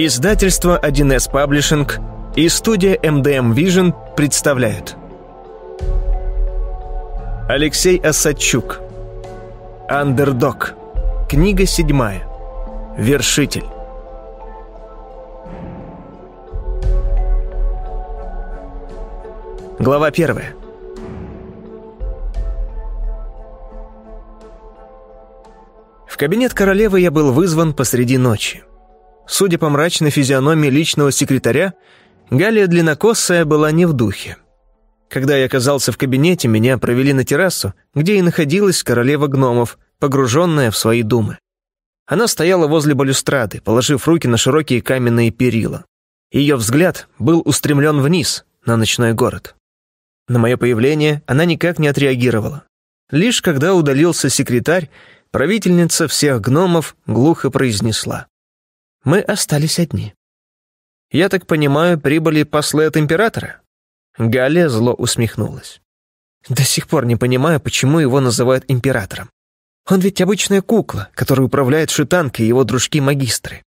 Издательство 1С Паблишинг и студия MDM Vision представляют Алексей Осадчук Андердог Книга седьмая Вершитель Глава первая В кабинет королевы я был вызван посреди ночи. Судя по мрачной физиономии личного секретаря, Галия Длиннокосая была не в духе. Когда я оказался в кабинете, меня провели на террасу, где и находилась королева гномов, погруженная в свои думы. Она стояла возле балюстрады, положив руки на широкие каменные перила. Ее взгляд был устремлен вниз, на ночной город. На мое появление она никак не отреагировала. Лишь когда удалился секретарь, правительница всех гномов глухо произнесла. Мы остались одни. «Я так понимаю, прибыли послы от императора?» Галия зло усмехнулась. «До сих пор не понимаю, почему его называют императором. Он ведь обычная кукла, которой управляет Шитанка и его дружки-магистры».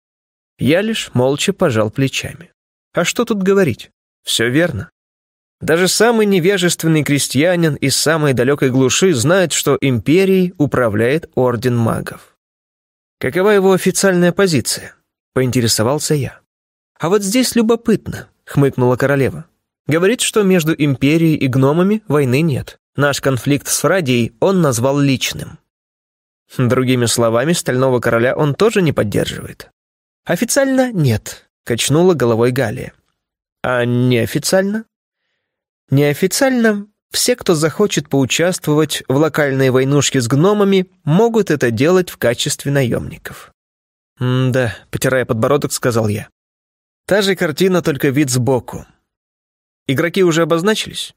Я лишь молча пожал плечами. «А что тут говорить? Все верно. Даже самый невежественный крестьянин из самой далекой глуши знает, что империей управляет Орден Магов. Какова его официальная позиция? — поинтересовался я. «А вот здесь любопытно», — хмыкнула королева. «Говорит, что между империей и гномами войны нет. Наш конфликт с Фрадией он назвал личным». Другими словами, Стального Короля он тоже не поддерживает. «Официально нет», — качнула головой Галия. «А неофициально?» «Неофициально все, кто захочет поучаствовать в локальной войнушке с гномами, могут это делать в качестве наемников. «Да», — потирая подбородок, сказал я. «Та же картина, только вид сбоку. Игроки уже обозначились?»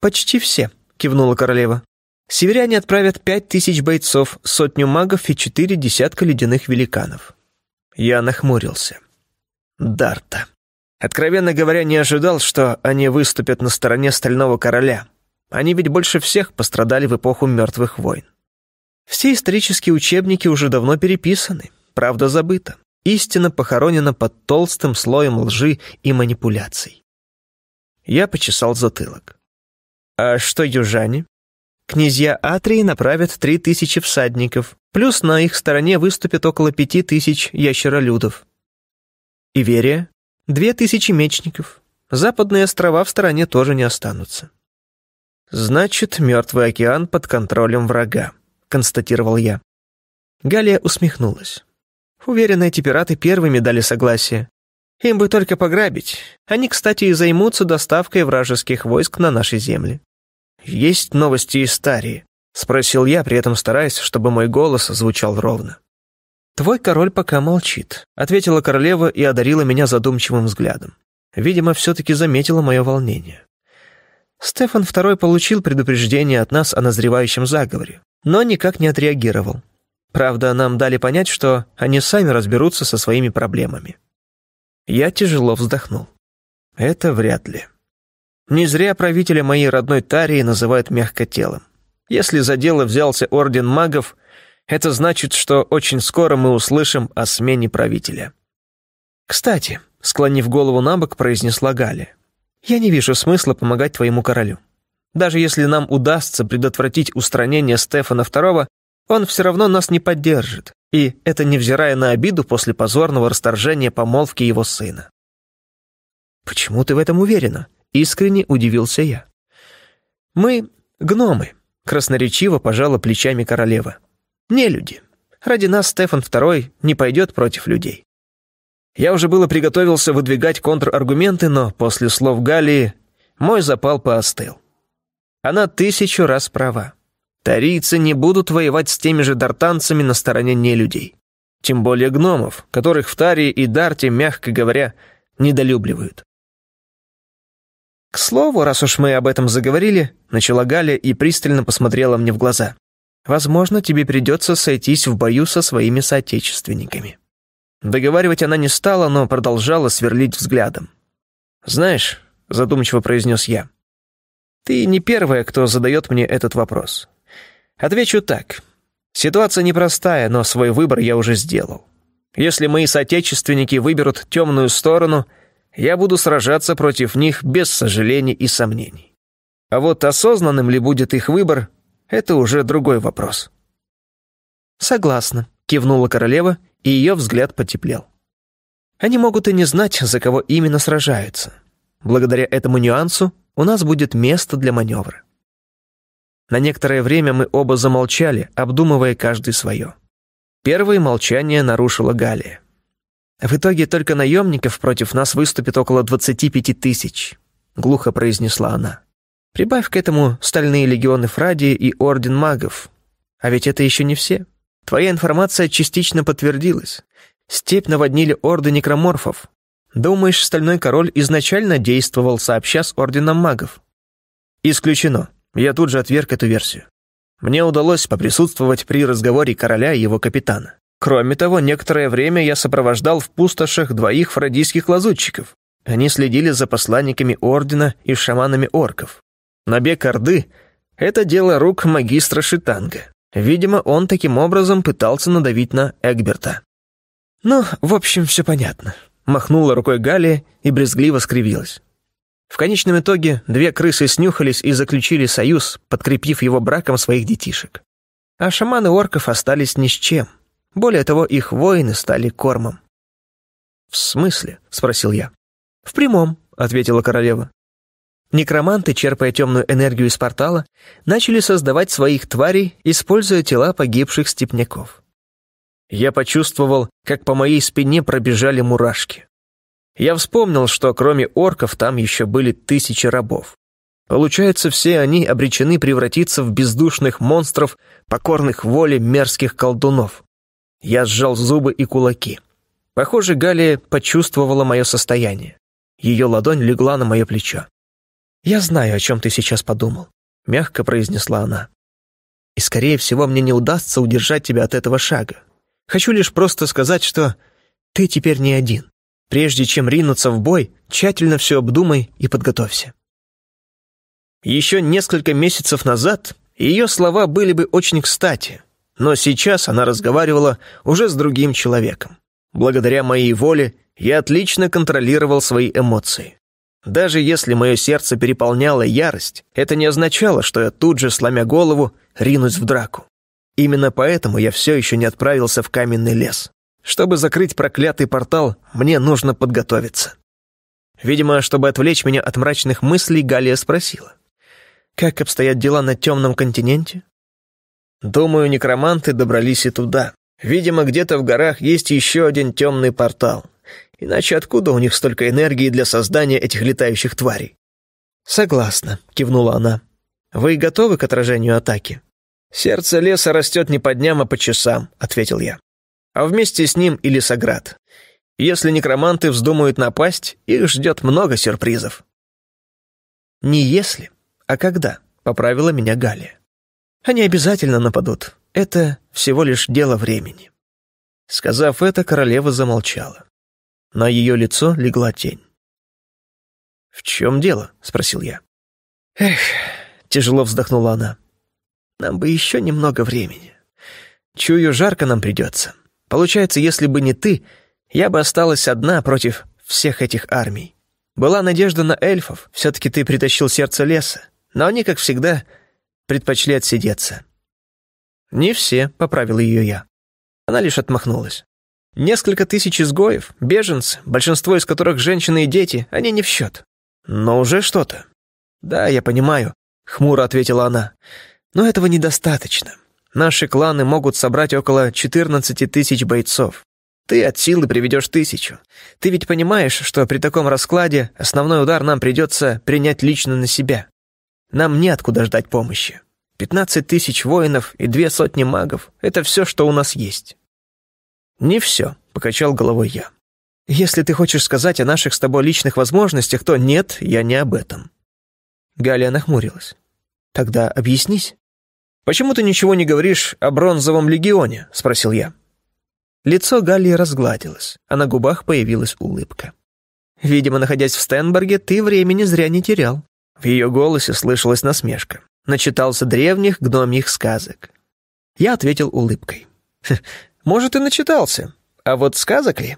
«Почти все», — кивнула королева. «Северяне отправят пять тысяч бойцов, сотню магов и четыре десятка ледяных великанов». Я нахмурился. «Дарта». Откровенно говоря, не ожидал, что они выступят на стороне Стального Короля. Они ведь больше всех пострадали в эпоху мертвых войн. Все исторические учебники уже давно переписаны правда забыта. Истина похоронена под толстым слоем лжи и манипуляций. Я почесал затылок. «А что южане?» Князья Атрии направят три тысячи всадников, плюс на их стороне выступит около пяти тысяч ящеролюдов. Иверия — две тысячи мечников. Западные острова в стороне тоже не останутся. «Значит, мертвый океан под контролем врага», — констатировал я. Галия усмехнулась. Уверен, эти пираты первыми дали согласие. Им бы только пограбить. Они, кстати, и займутся доставкой вражеских войск на наши земли. «Есть новости из Тарии?» — спросил я, при этом стараясь, чтобы мой голос звучал ровно. «Твой король пока молчит», — ответила королева и одарила меня задумчивым взглядом. Видимо, все-таки заметила мое волнение. Стефан II получил предупреждение от нас о назревающем заговоре, но никак не отреагировал. Правда, нам дали понять, что они сами разберутся со своими проблемами. Я тяжело вздохнул. Это вряд ли. Не зря правителя моей родной Тарии называют мягкотелым. Если за дело взялся Орден Магов, это значит, что очень скоро мы услышим о смене правителя. «Кстати», — склонив голову на бок, произнесла Галя, «я не вижу смысла помогать твоему королю. Даже если нам удастся предотвратить устранение Стефана II, он все равно нас не поддержит. И это невзирая на обиду после позорного расторжения помолвки его сына. «Почему ты в этом уверена?» — искренне удивился я. «Мы — гномы», — красноречиво пожала плечами королева. «Не люди. Ради нас Стефан II не пойдет против людей». Я уже было приготовился выдвигать контраргументы, но после слов Галии мой запал поостыл. Она тысячу раз права. Тарийцы не будут воевать с теми же дартанцами на стороне нелюдей. Тем более гномов, которых в Тарии и Дарте, мягко говоря, недолюбливают. «К слову, раз уж мы об этом заговорили», — начала Галя и пристально посмотрела мне в глаза. «Возможно, тебе придется сойтись в бою со своими соотечественниками». Договаривать она не стала, но продолжала сверлить взглядом. «Знаешь», — задумчиво произнес я, — «ты не первая, кто задает мне этот вопрос. Отвечу так. Ситуация непростая, но свой выбор я уже сделал. Если мои соотечественники выберут темную сторону, я буду сражаться против них без сожалений и сомнений. А вот осознанным ли будет их выбор, это уже другой вопрос. «Согласна», — кивнула королева, и ее взгляд потеплел. «Они могут и не знать, за кого именно сражаются. Благодаря этому нюансу у нас будет место для маневра». На некоторое время мы оба замолчали, обдумывая каждый свое. Первое молчание нарушила Галия. «В итоге только наемников против нас выступит около 25 тысяч», — глухо произнесла она. «Прибавь к этому стальные легионы Фрадии и Орден Магов. А ведь это еще не все. Твоя информация частично подтвердилась. Степь наводнили Орды Некроморфов. Думаешь, Стальной Король изначально действовал сообща с Орденом Магов?» «Исключено», я тут же отверг эту версию. Мне удалось поприсутствовать при разговоре короля и его капитана. Кроме того, некоторое время я сопровождал в пустошах двоих фродийских лазутчиков. Они следили за посланниками ордена и шаманами орков. Набег Орды — это дело рук магистра Шитанга. Видимо, он таким образом пытался надавить на Эгберта. «Ну, в общем, все понятно», — махнула рукой Галия и брезгливо скривилась. В конечном итоге две крысы снюхались и заключили союз, подкрепив его браком своих детишек. А шаманы орков остались ни с чем. Более того, их воины стали кормом. «В смысле?» — спросил я. «В прямом», — ответила королева. Некроманты, черпая темную энергию из портала, начали создавать своих тварей, используя тела погибших степняков. Я почувствовал, как по моей спине пробежали мурашки. Я вспомнил, что кроме орков там еще были тысячи рабов. Получается, все они обречены превратиться в бездушных монстров, покорных воле мерзких колдунов. Я сжал зубы и кулаки. Похоже, Галия почувствовала мое состояние. Ее ладонь легла на мое плечо. «Я знаю, о чем ты сейчас подумал», — мягко произнесла она. «И, скорее всего, мне не удастся удержать тебя от этого шага. Хочу лишь просто сказать, что ты теперь не один. Прежде чем ринуться в бой, тщательно все обдумай и подготовься. Еще несколько месяцев назад ее слова были бы очень кстати, но сейчас она разговаривала уже с другим человеком. Благодаря моей воле я отлично контролировал свои эмоции. Даже если мое сердце переполняло ярость, это не означало, что я тут же, сломя голову, ринусь в драку. Именно поэтому я все еще не отправился в каменный лес. Чтобы закрыть проклятый портал, мне нужно подготовиться. Видимо, чтобы отвлечь меня от мрачных мыслей, Галия спросила. «Как обстоят дела на темном континенте?» «Думаю, некроманты добрались и туда. Видимо, где-то в горах есть еще один темный портал. Иначе откуда у них столько энергии для создания этих летающих тварей?» «Согласна», — кивнула она. «Вы готовы к отражению атаки?» «Сердце леса растет не по дням, а по часам», — ответил я а вместе с ним и Лесоград. Если некроманты вздумают напасть, их ждет много сюрпризов. «Не если, а когда», — поправила меня Галия. «Они обязательно нападут. Это всего лишь дело времени». Сказав это, королева замолчала. На ее лицо легла тень. «В чем дело?» — спросил я. «Эх», — тяжело вздохнула она. «Нам бы еще немного времени. Чую, жарко нам придется». Получается, если бы не ты, я бы осталась одна против всех этих армий. Была надежда на эльфов, все-таки ты притащил сердце леса, но они, как всегда, предпочли отсидеться». «Не все», — поправил ее я. Она лишь отмахнулась. «Несколько тысяч изгоев, беженцы, большинство из которых женщины и дети, они не в счет. Но уже что-то». «Да, я понимаю», — хмуро ответила она. «Но этого недостаточно. Наши кланы могут собрать около 14 тысяч бойцов. Ты от силы приведешь тысячу. Ты ведь понимаешь, что при таком раскладе основной удар нам придется принять лично на себя. Нам неоткуда ждать помощи. 15 тысяч воинов и две сотни магов — это все, что у нас есть». «Не все», — покачал головой я. «Если ты хочешь сказать о наших с тобой личных возможностях, то нет, я не об этом». Галия нахмурилась. «Тогда объяснись». «Почему ты ничего не говоришь о бронзовом легионе?» — спросил я. Лицо Галли разгладилось, а на губах появилась улыбка. «Видимо, находясь в Стенберге, ты времени зря не терял». В ее голосе слышалась насмешка. Начитался древних гномьих сказок. Я ответил улыбкой. «Хм, «Может, и начитался. А вот сказок ли?»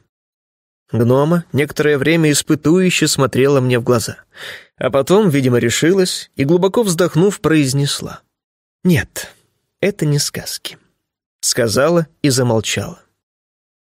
Гнома некоторое время испытующе смотрела мне в глаза, а потом, видимо, решилась и, глубоко вздохнув, произнесла. «Нет, это не сказки», — сказала и замолчала.